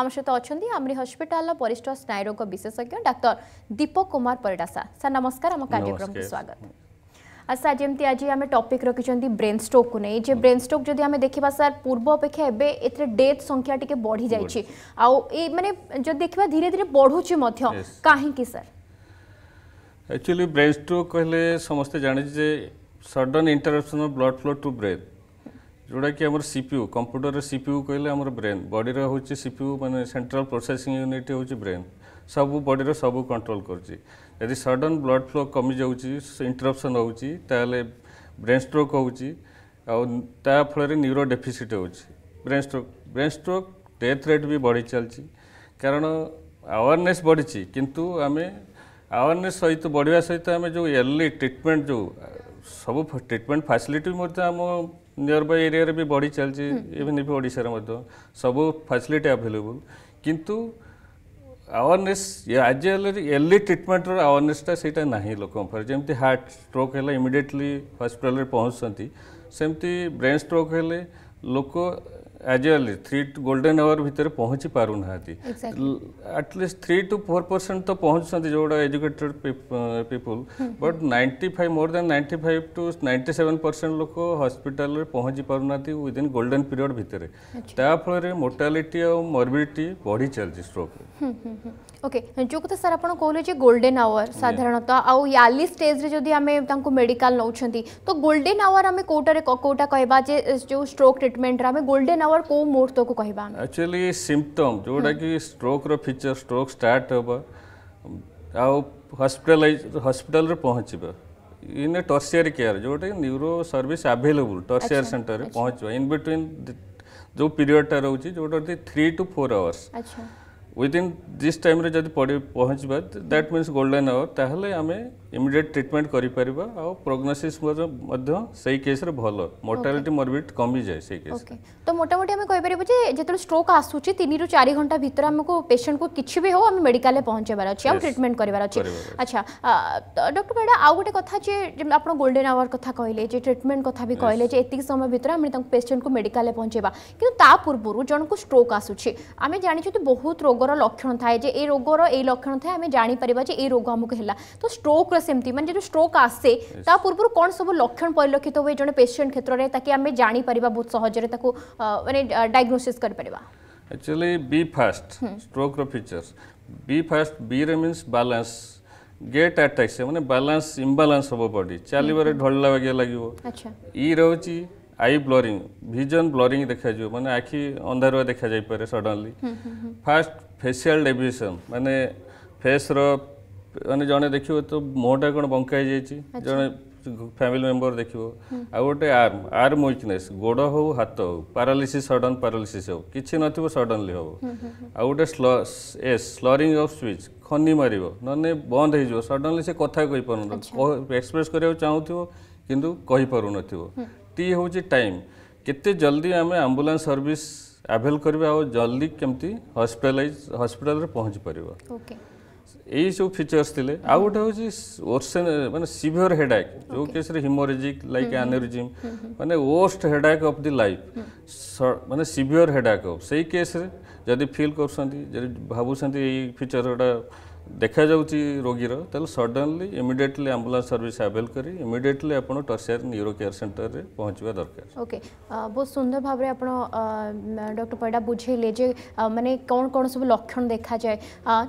आम सहित अहिले आम्री हस्पिटाल वरिष्ठ स्नायुरोग विशेषज्ञ डाक्तर दीपक कुमार परिडासा ସାର୍ ନମସ୍କାର ଆମ କାର୍ଯ୍ୟକ୍ରମକୁ ସ୍ୱାଗତ ଆଚ୍ଛା ଯେମିତି ଆଜି ଆମେ ଟପିକ୍ ରଖିଛନ୍ତି ବ୍ରେନ୍ ଷ୍ଟ୍ରୋକ୍କୁ ନେଇ ଯେ ବ୍ରେନ୍ ଷ୍ଟ୍ରୋକ୍ ଯଦି ଆମେ ଦେଖିବା ସାର୍ ପୂର୍ବ ଅପେକ୍ଷା ଏବେ ଏଥିରେ ଡେଥ୍ ସଂଖ୍ୟା ଟିକେ ବଢ଼ିଯାଇଛି ଆଉ ଏଇ ମାନେ ଯଦି ଦେଖିବା ଧୀରେ ଧୀରେ ବଢ଼ୁଛି ମଧ୍ୟ କାହିଁକି ସାର୍ ଆକ୍ଚୁଆଲି ବ୍ରେନ୍ ଷ୍ଟ୍ରୋକ୍ କହିଲେ ସମସ୍ତେ ଜାଣିଛି ଯେ sudden interruption of blood flow to breath ଯେଉଁଟାକି ଆମର ସିପିୟୁ କମ୍ପ୍ୟୁଟରରେ ସିପିୟୁ କହିଲେ ଆମର ବ୍ରେନ୍ ବଡ଼ିର ହେଉଛି ସିପିୟୁ ମାନେ ସେଣ୍ଟ୍ରାଲ ପ୍ରୋସେସିଂ ୟୁନିଟ୍ ହେଉଛି ବ୍ରେନ୍ ସବୁ ବଡ଼ିର ସବୁ କଣ୍ଟ୍ରୋଲ କରୁଛି ଯଦି ସଡନ୍ ବ୍ଲଡ଼ ଫ୍ଲୋ କମିଯାଉଛି ଇଣ୍ଟରପସନ୍ ହେଉଛି ତାହେଲେ ବ୍ରେନ୍ ଷ୍ଟ୍ରୋକ୍ ହେଉଛି ଆଉ ତା ଫଳରେ ନ୍ୟୁରୋ ଡେଫିସିଟ୍ ହେଉଛି brain stroke brain stroke death rate ବି ବଢ଼ି ଚାଲିଛି କାରଣ ଆୱାରନେସ୍ ବଢ଼ିଛି କିନ୍ତୁ ଆମେ ଆୱାରନେସ୍ ସହିତ ବଢ଼ିବା ସହିତ ଆମେ ଯେଉଁ ଏର୍ଲି ଟ୍ରିଟମେଣ୍ଟ ଯେଉଁ ସବୁ ଟ୍ରିଟମେଣ୍ଟ ଫାସିଲିଟି ମଧ୍ୟ ଆମ ନିୟର ବାଇ ଏରିଆରେ ବି ବଢ଼ି ଚାଲିଛି ଇଭିନ୍ ବି ଓଡ଼ିଶାରେ ମଧ୍ୟ ସବୁ ଫ୍ୟାସିଲିଟି ଆଭେଲେବୁଲ୍ କିନ୍ତୁ ଆୱାରନେସ୍ ଆଜି ଏର୍ଲି ଟ୍ରିଟମେଣ୍ଟର ଆୱାରନେସ୍ଟା ସେଇଟା ନାହିଁ ଲୋକଙ୍କ ପାଖରେ ଯେମିତି ହାର୍ଟ ଷ୍ଟ୍ରୋକ୍ ହେଲା ଇମିଡ଼ିଏଟଲି ହସ୍ପିଟାଲରେ ପହଞ୍ଚୁଛନ୍ତି ସେମିତି ବ୍ରେନ୍ ଷ୍ଟ୍ରୋକ୍ ହେଲେ ଲୋକ अजुआली थ्री टू गोल्डेन आवार भिती पहोची पूना at least three to four percent तर जो जोगा educated people but ninety five more than ninety five to ninety seven percent लोक हॉस्पिटाल पहोच पार विदिन गोल्डेन पिरीयड भिती त्या फळले मटालीटी आव मर्बिली बढिचा ड्रोक ओके हम्म, हम्म, हम्म। जो कथा सर आप कहले गोल्डेन आवर साधारणतः आर्ली स्टेज रे मेडिकल नौछंती तो गोल्डेन आवर आम कोटा कौटा कह जो स्ट्रोक ट्रिटमेंट रे आमे आवर कौ मुहूर्त को कह एक्चुअली सिम्पटम जोटा कि स्ट्रोक रिचर स्ट्रोक स्टार्ट होबा आउ हॉस्पिटलाइज हॉस्पिटल रे पहुंचबा इन केयर जोटा neuro service available tertiary centre रे पहुंचबा इन बिटवीन जो पीरियडटा रोचे जो थ्री टू फोर आवर्स अच्छा within this time, that means golden hour, immediate treatment করিপারিবা আর প্রোগনোসিস মধ্যে সেই কেসরে ভালো মর্টালিটি মরবিড কমি যায় সেই কেস তো মোটামুটি আমি কই পারিবু যে যেতলে স্ট্রোক আসুচি 3 রু 4 ঘন্টা ভিতর আমাকে পেশেন্ট কো কিছু বি হও আমি মেডিকালে পৌঁছাবার আছে আর ট্রিটমেন্ট করিবার আছে আচ্ছা ডক্টর ম্যাডা আউ গোটে কথা যে আপন গোল্ডেন আওয়ার কথা কইলে যে ট্রিটমেন্ট কথা বি কইলে যে এতিক সময় ভিতর আমি তাঙ্ক পেশেন্ট কো মেডিকালে পৌঁছাইবা কিন্তু তা পূর্বরু জনকু স্ট্রোক আসুচি আমি জানিছু যে বহুত রোগর লক্ষণ থাকে যে এই রোগর এই লক্ষণ থাকে আমি জানি পারিবা যে এই রোগ আমাকে হেলা তো স্ট্রোক ସେମିତି ମାନେ ଯେହେତୁ ଷ୍ଟ୍ରୋକ୍ ଆସେ ତା ପୂର୍ବରୁ କ'ଣ ସବୁ ଲକ୍ଷଣ ପରିଲକ୍ଷିତ ହୁଏ ଜଣେ ପେସେଣ୍ଟ କ୍ଷେତ୍ରରେ ତାକି ଆମେ ଜାଣିପାରିବା ବହୁତ ସହଜରେ ତାକୁ ମାନେ ଡାଇଗ୍ନୋସିସ୍ କରିପାରିବା ଆକ୍ଚୁଆଲି ବି ଫାଷ୍ଟ ଷ୍ଟ୍ରୋକ୍ର ଫିଚର୍ସ ବି ଫାଷ୍ଟ ବିରେ ମିନ୍ସ ବାଲାନ୍ସ ଗେଟ୍ ଆଟାକ୍ସ ମାନେ ବାଲାନ୍ସ ଇମ୍ବାଲାନ୍ସ ହେବ ବଡି ଚାଲିବାରେ ଢଳିଲା ବାଗିଆ ଲାଗିବ ଇ ରହୁଛି ଆଇ ବ୍ଲରିଂ ଭିଜନ୍ ବ୍ଲରିଂ ଦେଖାଯିବ ମାନେ ଆଖି ଅନ୍ଧାରୁଆ ଦେଖାଯାଇପାରେ ସଡନଲି ଫାଷ୍ଟ ଫେସିଆଲ ଡେଭିଏସନ୍ ମାନେ ଫେସ୍ର ମାନେ ଜଣେ ଦେଖିବ ତ ମୁହଁଟା କ'ଣ ବଙ୍କା ହେଇଯାଇଛି ଜଣେ ଫ୍ୟାମିଲି ମେମ୍ବର ଦେଖିବ ଆଉ ଗୋଟେ ଆର୍ମ ଆର୍ମ ୱିକନେସ୍ ଗୋଡ଼ ହଉ ହାତ ହଉ ପାରାଲିସିସ୍ ସଡନ୍ ପାରାଲିସିସ୍ ହଉ କିଛି ନଥିବ ସଡନ୍ଲି ହବ ଆଉ ଗୋଟେ ଏସ୍ ସ୍ଲରିଂ ଅଫ୍ ସ୍ପିଚ୍ ଖନି ମାରିବ ନହେଲେ ବନ୍ଦ ହେଇଯିବ ସଡନ୍ଲି ସେ କଥା କହିପାରୁନଥିବ ଏକ୍ସପ୍ରେସ୍ କରିବାକୁ ଚାହୁଁଥିବ କିନ୍ତୁ କହିପାରୁନଥିବ ଟି ହେଉଛି ଟାଇମ୍ କେତେ ଜଲ୍ଦି ଆମେ ଆମ୍ବୁଲାନ୍ସ ସର୍ଭିସ୍ ଆଭେଲ୍ କରିବା ଆଉ ଜଲ୍ଦି କେମିତି ହସ୍ପିଟାଲାଇଜ୍ ହସ୍ପିଟାଲରେ ପହଞ୍ଚି ପାରିବା ଓକେ ଏଇ ସବୁ ଫିଚର୍ସ ଥିଲେ ଆଉ ଗୋଟେ ହେଉଛି ଓର୍ସେନ୍ ମାନେ ସିଭିୟର ହେଡ଼ାକ୍ ଯେଉଁ କେସ୍ରେ ହିମୋରେଜିକ୍ ଲାଇକ୍ ଆନେରିଜିମ୍ ମାନେ worst headache of the life ମାନେ ସିଭିୟର ହେଡ଼ାକ୍ ଅଫ୍ ସେଇ କେସ୍ରେ ଯଦି ଫିଲ୍ କରୁଛନ୍ତି ଯଦି ଭାବୁଛନ୍ତି ଏଇ ଫିଚର୍ ଗୁଡ଼ା ଦେଖାଯାଉଛି ରୋଗୀର ତାହେଲେ suddenly immediately ambulance service avail କରି ଇମିଡିଏଟଲି ଆପଣ ଟର୍ସିଆରୀ ନ୍ୟୁରୋ କେୟାର ସେଣ୍ଟରରେ ପହଞ୍ଚିବା ଦରକାର ଓକେ ବହୁତ ସୁନ୍ଦର ଭାବରେ ଆପଣ ଡକ୍ଟର ପରିଡ଼ା ବୁଝେଇଲେ ଯେ ମାନେ କ'ଣ କ'ଣ ସବୁ ଲକ୍ଷଣ ଦେଖାଯାଏ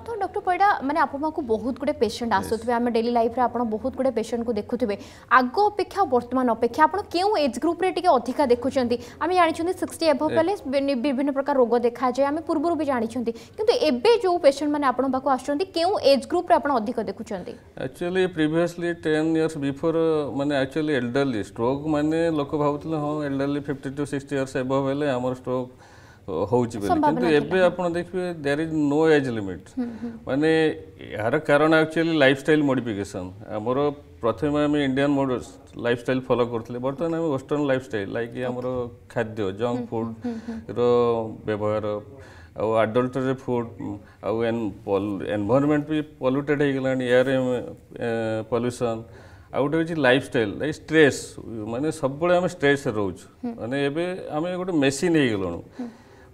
ତ ଡକ୍ଟର ପରିଡ଼ା ମାନେ ଆପଣଙ୍କୁ ବହୁତ ଗୁଡ଼ିଏ ପେସେଣ୍ଟ ଆସୁଥିବେ ଆମେ ଡେଲି ଲାଇଫ୍ରେ ଆପଣ ବହୁତ ଗୁଡ଼ିଏ ପେସେଣ୍ଟକୁ ଦେଖୁଥିବେ ଆଗ ଅପେକ୍ଷା ବର୍ତ୍ତମାନ ଅପେକ୍ଷା ଆପଣ କେଉଁ ଏଜ୍ ଗ୍ରୁପ୍ରେ ଟିକେ ଅଧିକା ଦେଖୁଛନ୍ତି ଆମେ ଜାଣିଛନ୍ତି ସିକ୍ସଟି ଏଭବ୍ ହେଲେ ବିଭିନ୍ନ ପ୍ରକାର ରୋଗ ଦେଖାଯାଏ ଆମେ ପୂର୍ବରୁ ବି ଜାଣିଛନ୍ତି କିନ୍ତୁ ଏବେ ଯେଉଁ ପେସେଣ୍ଟମାନେ ଆପଣଙ୍କ ପାଖକୁ ଆସୁଛନ୍ତି କେଉଁ क्यों एज ग्रुप रे आपण अधिक देखुचंती एक्चुअली प्रीवियसली 10 इयर्स बिफोर माने एक्चुअली एल्डरली स्ट्रोक माने लोक भाबुतले हां एल्डरली 50 टू 60 इयर्स एबव हेले हमर स्ट्रोक ହେଉଛି ବୋଲି କିନ୍ତୁ ଏବେ ଆପଣ ଦେଖିବେ there is no age limit ମାନେ ଏହାର କାରଣ ଆକ୍ଚୁଆଲି ଲାଇଫଷ୍ଟାଇଲ୍ ମୋଡ଼ିଫିକେସନ୍ ଆମର ପ୍ରଥମେ ଆମେ ଇଣ୍ଡିଆନ୍ ଲାଇଫଷ୍ଟାଇଲ୍ ଫଲୋ କରୁଥିଲେ ବର୍ତ୍ତମାନ ଆମେ ୱେଷ୍ଟର୍ଣ୍ଣ ଲାଇଫଷ୍ଟାଇଲ୍ ଲାଇକ୍ ଆମର ଖାଦ୍ୟ ଜଙ୍କ ଫୁଡ଼୍ର ବ୍ୟବହାର आउ फुड आउ एन एनवायरमेंट भी पल्यूटेड हो एयर पल्यूशन आ गोटे लाइफ स्टाइल स्ट्रेस मानते सब स्ट्रेस रोच मानते आम गोटे मेसीन हो गलु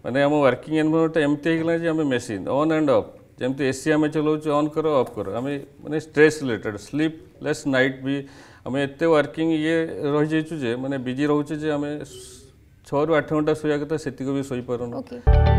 मैंने आम वर्किंग एनवरमेंट एमती है मेसीन अन् एंड अफ जमी एसी आम चलाऊ अन् कर अफ कर आम मैंने stress related sleepless night भी आम एत वर्किंग ये रही जाइए मानते बिजी रोचे आम छु आठ घंटा शोवा कथा से भी शोपार okay.